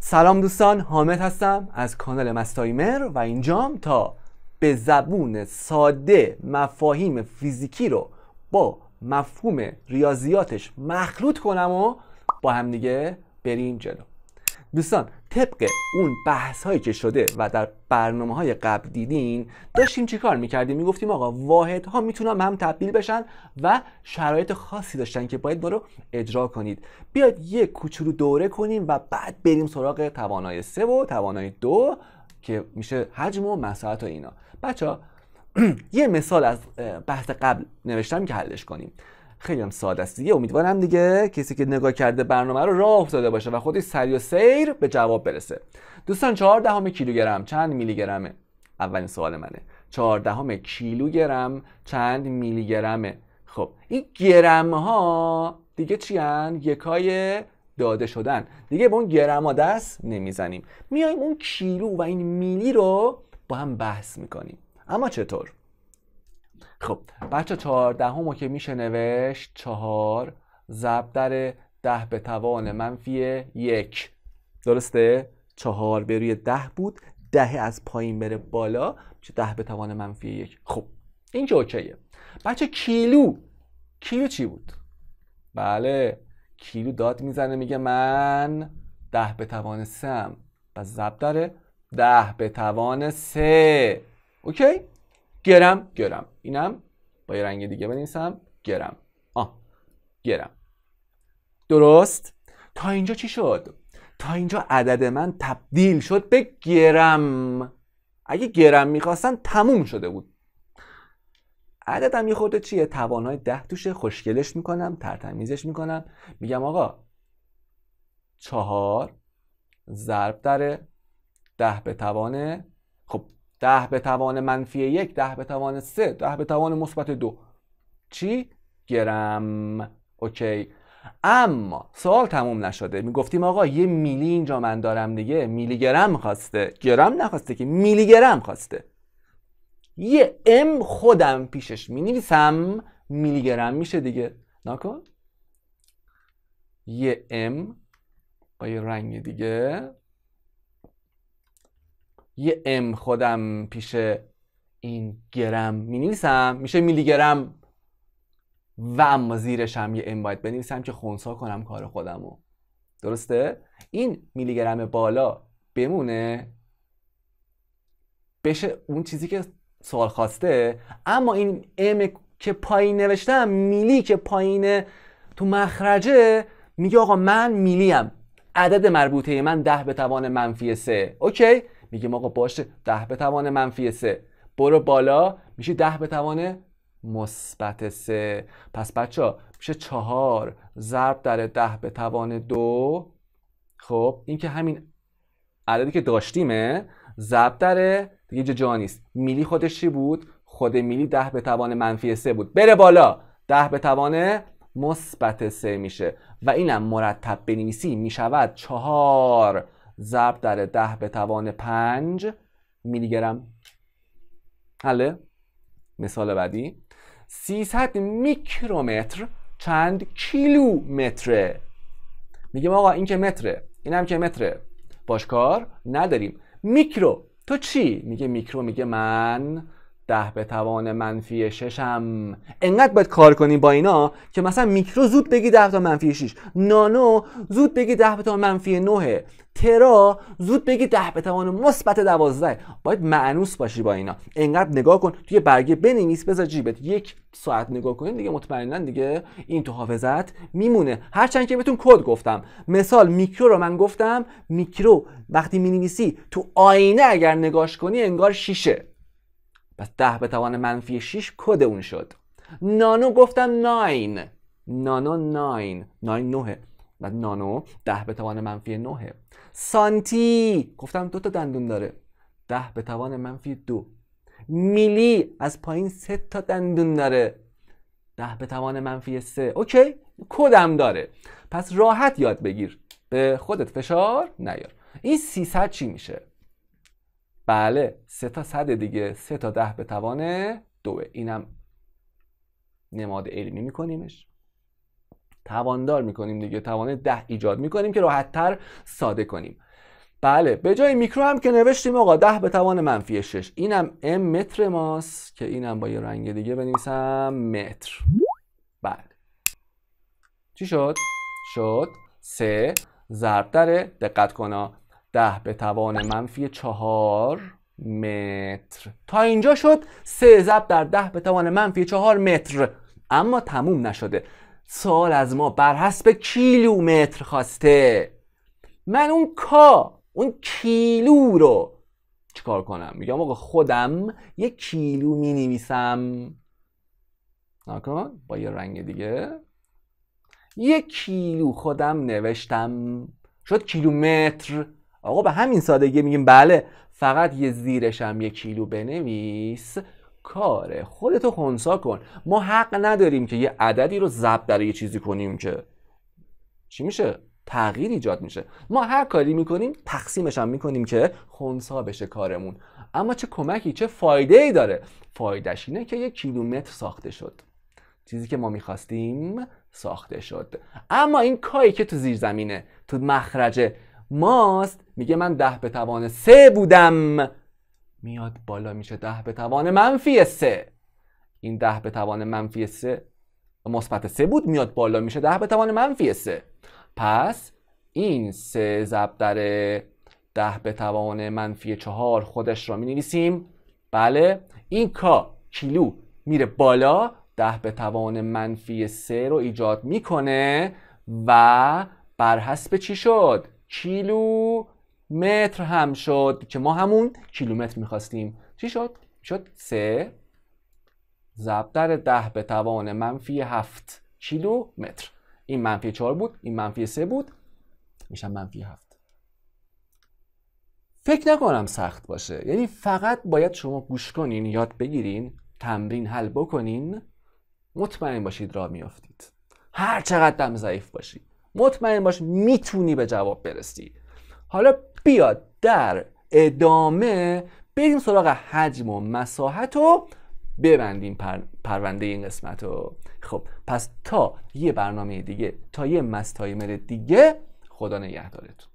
سلام دوستان حامد هستم از کانال مستایمر و اینجام تا به زبون ساده مفاهیم فیزیکی رو با مفهوم ریاضیاتش مخلوط کنم و با همدیگه بریم جلو دوستان طبق اون بحث هایی که شده و در برنامه های قبل دیدین داشتیم چیکار میکردیم میگفتیم آقا واحد ها میتونن هم تبدیل بشن و شرایط خاصی داشتن که باید رو اجرا کنید بیاید یه کوچولو دوره کنیم و بعد بریم سراغ توانای سه و توانای دو که میشه حجم و مساحت و اینا بچه یه مثال از بحث قبل نوشتم که حلش کنیم خیلی هم ساده است دیگه امیدوارم دیگه کسی که نگاه کرده برنامه رو راه افتاده باشه و خودش سری و سیر به جواب برسه دوستان 14 کیلوگرم چند میلی گرمه اولین سوال منه 14 کیلوگرم چند میلی گرمه خب این گرم ها دیگه چی هن؟ یکای داده شدن دیگه به اون گرم ها دست نمیزنیم میایم اون کیلو و این میلی رو با هم بحث میکنیم اما چطور خب بچه چهاردهم همو که میشه نوشت چهار ضرب در ده به توان منفی یک درسته؟ چهار به روی ده بود ده از پایین بره بالا چه ده به توان منفی یک خب این که اوکیه بچه کیلو کیلو چی بود؟ بله کیلو داد میزنه میگه من ده به توان سم و ضرب داره ده به توان سه اوکی؟ گرم گرم اینم با یه رنگ دیگه بنویسم گرم آه گرم درست تا اینجا چی شد تا اینجا عدد من تبدیل شد به گرم اگه گرم میخواستن تموم شده بود عددم یه خورده چیه توانهای ده توشه خوشگلش میکنم ترتمیزش میکنم میگم آقا چهار ضرب در ده به توانه ده به توان منفی یک ده به توان سه ده به توان مثبت دو چی؟ گرم اوکی اما سوال تموم نشده میگفتیم آقا یه میلی اینجا من دارم دیگه میلی گرم خواسته گرم نخواسته که میلی گرم خواسته یه ام خودم پیشش می نویسم میلی گرم میشه دیگه نکن یه ام با یه رنگ دیگه یه ام خودم پیش این گرم می نویسم میشه میلی گرم و اما زیرش هم یه ام باید بنویسم که خونسا کنم کار خودمو درسته؟ این میلی گرم بالا بمونه بشه اون چیزی که سوال خواسته اما این ام که پایین نوشتم میلی که پایین تو مخرجه میگه آقا من میلیم عدد مربوطه من ده به توان منفی سه اوکی میگیم آقا باشه ده به توان منفی سه برو بالا میشه ده به توان مثبت سه پس بچه میشه چهار ضرب در ده به توان دو خب این که همین عددی که داشتیمه ضرب در دیگه جا, نیست میلی خودش چی بود خود میلی ده به توان منفی سه بود بره بالا ده به توان مثبت سه میشه و اینم مرتب بنویسی میشود چهار ضرب در ده به توان پنج میلی گرم حله مثال بعدی 300 میکرومتر چند کیلومتره میگیم آقا این که متره این هم که متره باش کار نداریم میکرو تو چی میگه میکرو میگه من ده به توان منفی ششم انقدر باید کار کنی با اینا که مثلا میکرو زود بگی ده تا منفی شش نانو زود بگی ده به توان منفی 9 ترا زود بگی ده به توان مثبت دوازده باید معنوس باشی با اینا انقدر نگاه کن توی برگه بنویس بذار جیبت یک ساعت نگاه کنی، دیگه مطمئنا دیگه این تو حافظت میمونه هرچند که بهتون کد گفتم مثال میکرو رو من گفتم میکرو وقتی مینویسی تو آینه اگر نگاش کنی انگار شیشه پس ده به توان منفی 6 کد اون شد نانو گفتم 9 نانو 9 9 9 و نانو ده به توان منفی 9 سانتی گفتم دو تا دندون داره 10 به توان منفی 2 میلی از پایین سه تا دندون داره ده به توان منفی 3 اوکی کدم داره پس راحت یاد بگیر به خودت فشار نیار این 300 چی میشه بله سه تا صد دیگه سه تا ده به توان دوه اینم نماد علمی میکنیمش تواندار میکنیم دیگه توان ده ایجاد میکنیم که راحتتر ساده کنیم بله به جای میکرو هم که نوشتیم آقا ده به توان منفی شش اینم ام متر ماست که اینم با یه رنگ دیگه بنویسم متر بله چی شد؟ شد سه ضرب دقت کنا ده به توان منفی چهار متر تا اینجا شد سه زب در ده به توان منفی چهار متر اما تموم نشده سوال از ما بر حسب کیلومتر خواسته من اون کا اون کیلو رو چیکار کنم میگم آقا خودم یک کیلو می نویسم با یه رنگ دیگه یک کیلو خودم نوشتم شد کیلومتر آقا به همین سادگی میگیم بله فقط یه زیرش هم یه کیلو بنویس کاره خودتو خونسا کن ما حق نداریم که یه عددی رو ضبط برای یه چیزی کنیم که چی میشه تغییر ایجاد میشه ما هر کاری میکنیم تقسیمش هم میکنیم که خونسا بشه کارمون اما چه کمکی چه فایده ای داره فایدهش اینه که یه کیلومتر ساخته شد چیزی که ما میخواستیم ساخته شد اما این کاری که تو زیر زمینه تو مخرجه ماست میگه من ده به توان سه بودم میاد بالا میشه ده به توان منفی سه این ده به توان منفی سه مثبت سه بود میاد بالا میشه ده به توان منفی سه پس این سه ضرب در ده به توان منفی چهار خودش را می نویسیم بله این کا کیلو میره بالا ده به توان منفی سه رو ایجاد میکنه و بر حسب چی شد کیلو متر هم شد که ما همون کیلومتر میخواستیم چی شد؟ شد سه ضرب ده به توان منفی هفت کیلومتر این منفی چهار بود این منفی سه بود میشن منفی هفت فکر نکنم سخت باشه یعنی فقط باید شما گوش کنین یاد بگیرین تمرین حل بکنین مطمئن باشید را میافتید هر چقدر دم ضعیف باشی مطمئن باش میتونی به جواب برسی حالا بیاد در ادامه بریم سراغ حجم و مساحت و ببندیم پر... پرونده این قسمت رو خب پس تا یه برنامه دیگه تا یه مستایمر دیگه خدا نگهدارتون